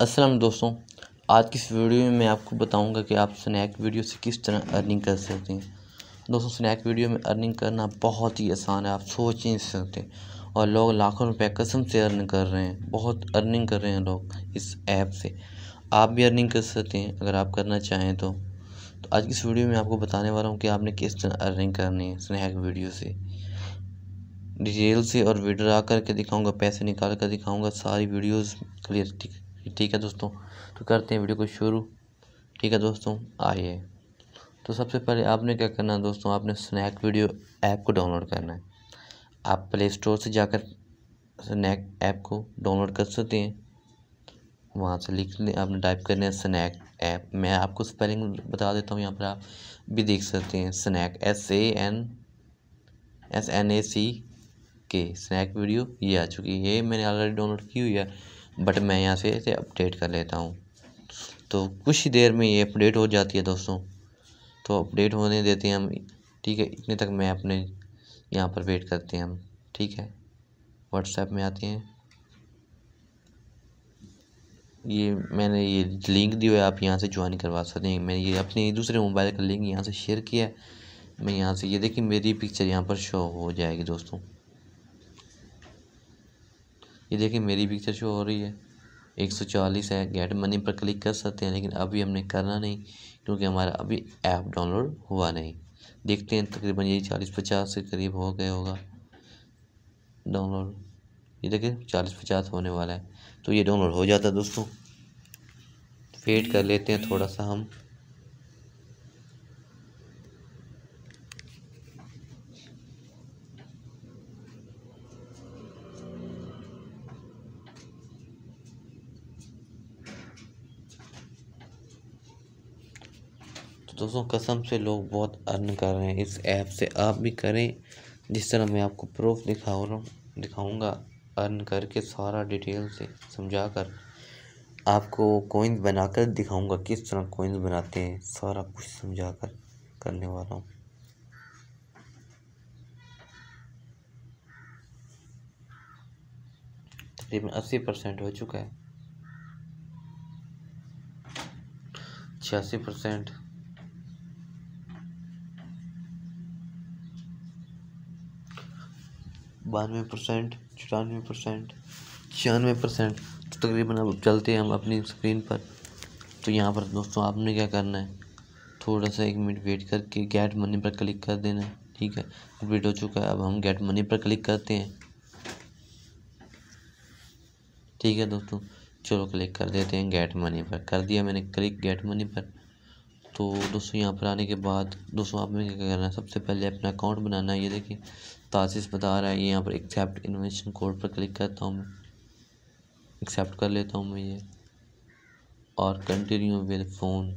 असलम दोस्तों आज की इस वीडियो में मैं आपको बताऊंगा कि आप स्नैक वीडियो से किस तरह अर्निंग कर सकते हैं दोस्तों स्नैक वीडियो में अर्निंग करना बहुत ही आसान है आप सोच ही नहीं सकते और लोग लाखों रुपए कसम से अर्न कर रहे हैं बहुत अर्निंग कर रहे हैं लोग इस ऐप से आप भी अर्निंग कर सकते हैं अगर आप करना चाहें तो तो आज की इस वीडियो में आपको बताने वाला हूँ कि आपने किस तरह अर्निंग करनी है स्नैक वीडियो से डिटेल से और विड्रा करके दिखाऊंगा पैसे निकाल कर दिखाऊंगा सारी वीडियोस क्लियर ठीक ठीक है दोस्तों तो करते हैं वीडियो को शुरू ठीक है दोस्तों आइए तो सबसे पहले आपने क्या करना है दोस्तों आपने स्नैक वीडियो ऐप को डाउनलोड करना है आप प्ले स्टोर से जाकर स्नैक ऐप को डाउनलोड कर सकते हैं वहाँ से लिख लें आपने टाइप करना है स्नैक ऐप मैं आपको स्पेलिंग बता देता हूँ यहाँ पर आप भी देख सकते हैं snack S A N S N A C K snack video ये आ चुकी है मैंने ऑलरेडी डाउनलोड की हुई है बट मैं यहाँ से इसे अपडेट कर लेता हूँ तो कुछ ही देर में ये अपडेट हो जाती है दोस्तों तो अपडेट होने देते हैं हम ठीक है इतने तक मैं अपने यहाँ पर वेट करते हैं हम ठीक है व्हाट्सएप में आते हैं ये मैंने ये लिंक दी हुई आप यहाँ से ज्वाइन करवा सकते हैं मैंने ये अपने दूसरे मोबाइल का लिंक यहाँ से शेयर किया है मैं यहाँ से ये देखिए मेरी पिक्चर यहाँ पर शो हो जाएगी दोस्तों ये देखिए मेरी पिक्चर शो हो रही है एक सौ चालीस है गेट मनी पर क्लिक कर सकते हैं लेकिन अभी हमने करना नहीं क्योंकि हमारा अभी ऐप डाउनलोड हुआ नहीं देखते हैं तकरीबन यही चालीस पचास के करीब हो गए होगा डाउनलोड ये देखिए चालीस पचास होने वाला है तो ये डाउनलोड हो जाता है दोस्तों वेट कर लेते हैं थोड़ा सा हम तो दोस्तों कसम से लोग बहुत अर्न कर रहे हैं इस ऐप से आप भी करें जिस तरह मैं आपको प्रूफ दिखा रहा हूँ दिखाऊँगा अर्न करके सारा डिटेल से समझा कर आपको कोइंस बनाकर दिखाऊंगा किस तरह कोइंस बनाते हैं सारा कुछ समझा कर करने वाला हूँ तकरीबन अस्सी परसेंट हो चुका है छियासी परसेंट बानवे परसेंट चौरानवे परसेंट छियानवे परसेंट तो तकरीबन अब चलते हैं हम अपनी स्क्रीन पर तो यहाँ पर दोस्तों आपने क्या करना है थोड़ा सा एक मिनट वेट करके गेट मनी पर क्लिक कर देना है ठीक है वेट हो चुका है अब हम गेट मनी पर क्लिक करते हैं ठीक है दोस्तों चलो क्लिक कर देते हैं गेट मनी पर कर दिया मैंने क्लिक गेट मनी पर तो दोस्तों यहाँ पर आने के बाद दोस्तों आपने क्या करना है सबसे पहले अपना अकाउंट बनाना है ये देखिए ताज़िश बता रहा है यहाँ पर एक्सेप्ट इन्वेंशन कोड पर क्लिक करता हूँ मैं एक्सेप्ट कर लेता हूँ मैं ये और कंटिन्यू विद फ़ोन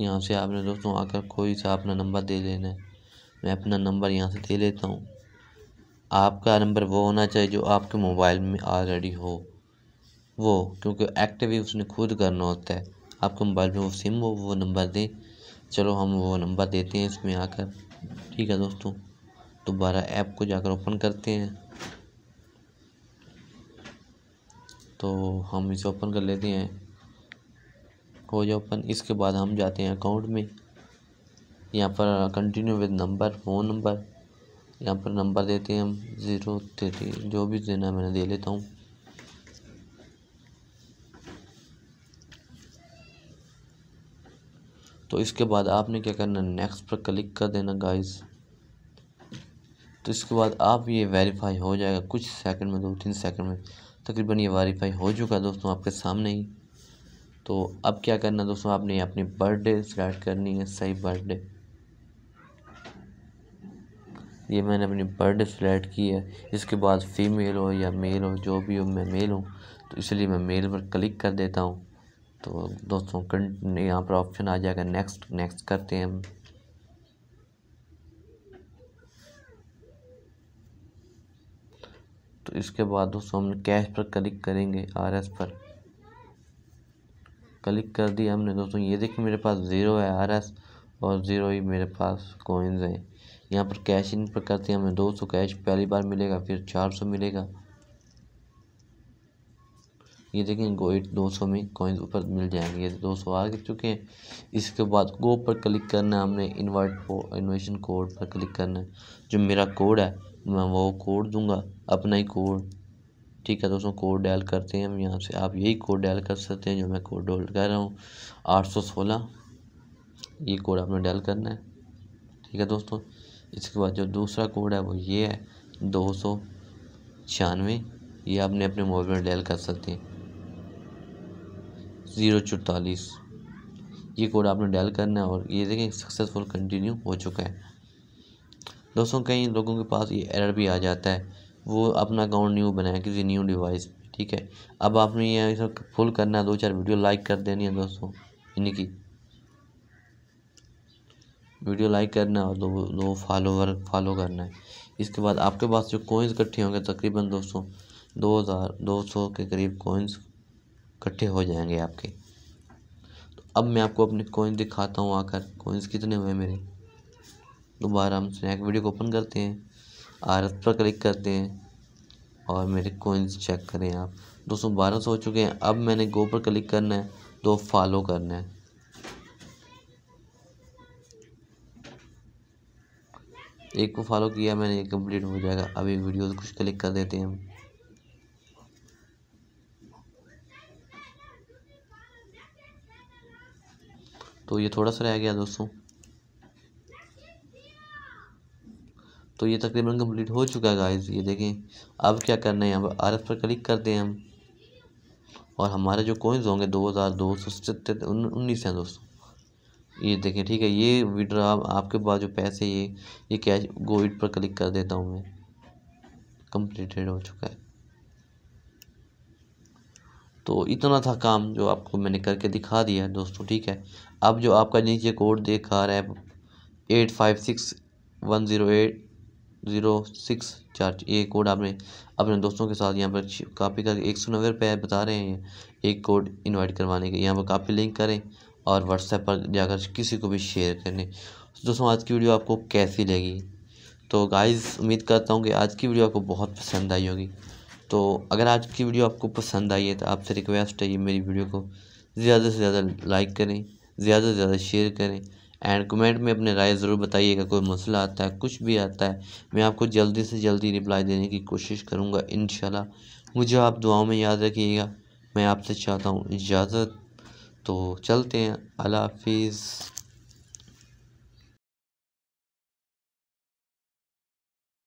यहाँ से आपने दोस्तों आकर कोई सा अपना नंबर दे देना है मैं अपना नंबर यहाँ से दे लेता हूँ आपका नंबर वो होना चाहिए जो आपके मोबाइल में ऑलरेडी हो वो क्योंकि एक्टिव ही उसने खुद करना होता है आपके मोबाइल में वो सिम हो वो नंबर दें चलो हम वो नंबर देते हैं इसमें आकर ठीक है दोस्तों दोबारा ऐप को जाकर ओपन करते हैं तो हम इसे ओपन कर लेते हैं हो जाए ओपन इसके बाद हम जाते हैं अकाउंट में यहाँ पर continue with number phone number यहाँ पर नंबर देते हैं हम ज़ीरो थ्री जो भी देना है मैंने दे लेता हूँ तो इसके बाद आपने क्या करना नेक्स्ट पर क्लिक कर देना गाइस तो इसके बाद आप ये वेरीफाई हो जाएगा कुछ सेकंड में दो तीन सेकंड में तकरीबन ये वेरीफाई हो चुका दोस्तों आपके सामने ही तो अब क्या करना दोस्तों आपने अपनी बर्थडे सेलेक्ट करनी है सही बर्थडे ये मैंने अपनी बर्थडे सेलेक्ट की है इसके बाद फीमेल हो या मेल हो जो भी हो मैं मेल हूँ तो इसलिए मैं मेल पर क्लिक कर देता हूँ तो दोस्तों यहाँ पर ऑप्शन आ जाएगा नेक्स्ट नेक्स्ट करते हैं हम तो इसके बाद दोस्तों हम कैश पर क्लिक करेंगे आर एस पर क्लिक कर दिया हमने दोस्तों ये देखिए मेरे पास ज़ीरो है आर एस और ज़ीरो ही मेरे पास कोइंस हैं यहाँ पर कैश इन पर करते हैं हमें दो सौ कैश पहली बार मिलेगा फिर चार सौ मिलेगा ये देखें एट दो सौ में कॉइन्स ऊपर मिल जाएंगे ये दो सौ आ चुके हैं इसके बाद गो पर क्लिक करना है हमने इन्वर्ट को इन्वेशन कोड पर क्लिक करना है जो मेरा कोड है मैं वो कोड दूंगा अपना ही कोड ठीक है दोस्तों कोड डायल करते हैं हम यहाँ से आप यही कोड डायल कर सकते हैं जो मैं कोड डायल कर रहा हूँ आठ सौ सोलह ये कोड आपने डायल करना है ठीक है दोस्तों इसके बाद जो दूसरा कोड है वो ये है दो सौ छियानवे ये आपने अपने मोबाइल में डायल कर सकते हैं ज़ीरो चौतालीस ये कोड आपने डायल करना है और ये देखें सक्सेसफुल कंटिन्यू हो चुका है दोस्तों कई लोगों के पास ये एरर भी आ जाता है वो अपना अकाउंट न्यू बनाया किसी न्यू डिवाइस ठीक है अब आपने ये फुल करना है दो चार वीडियो लाइक कर देनी है दोस्तों यानी कि वीडियो लाइक करना है और दो दो फॉलोवर फॉलो करना है इसके बाद आपके पास जो कोइंस इकट्ठे होंगे तकरीबन दोस्तों दो हज़ार दो सौ के करीब कोइंस इकट्ठे हो जाएंगे आपके तो अब मैं आपको अपने कोइंस दिखाता हूँ आकर कोइंस कितने हुए मेरे दोबारा हम स्नैक वीडियो को ओपन करते हैं आरत पर क्लिक करते हैं और मेरे कोइंस चेक करें आप दोस्तों बारह सौ हो चुके हैं अब मैंने गो पर क्लिक करना है दो तो फॉलो करना है एक को फॉलो किया मैंने ये कंप्लीट हो जाएगा अभी वीडियोस कुछ क्लिक कर देते हैं हम तो ये थोड़ा सा रह गया दोस्तों तो ये तकरीबन कंप्लीट हो चुका है गाइस ये देखें अब क्या करना है अब आर पर क्लिक कर दें हम और हमारे जो कोइंस होंगे दो हज़ार दो सौ सत्तर उन्नीस हैं दोस्तों ये देखें ठीक है ये विड्रा आपके पास जो पैसे ये ये कैश गोइड पर क्लिक कर देता हूँ मैं कंप्लीटेड हो चुका है तो इतना था काम जो आपको मैंने करके दिखा दिया है दोस्तों ठीक है अब जो आपका नीचे कोड देखा रहा है eight five six one zero eight zero six चार ये कोड आपने अपने दोस्तों के साथ यहाँ पर कापी करके एक सौ नब्बे रुपये बता रहे हैं एक कोड इनवाइट करवाने के यहाँ पर कापी लिंक करें और व्हाट्सएप पर जाकर किसी को भी शेयर करें दोस्तों आज की वीडियो आपको कैसी लगी तो गाइज़ उम्मीद करता हूँ कि आज की वीडियो आपको बहुत पसंद आई होगी तो अगर आज की वीडियो आपको पसंद आई है तो आपसे रिक्वेस्ट है ये मेरी वीडियो को ज़्यादा से ज़्यादा लाइक करें ज़्यादा से ज़्यादा शेयर करें एंड कमेंट में अपने राय ज़रूर बताइएगा कोई मसला आता है कुछ भी आता है मैं आपको जल्दी से जल्दी रिप्लाई देने की कोशिश करूँगा इन मुझे आप दुआओं में याद रखिएगा मैं आपसे चाहता हूँ इजाज़त तो चलते हैं अल्लाह हाफिज़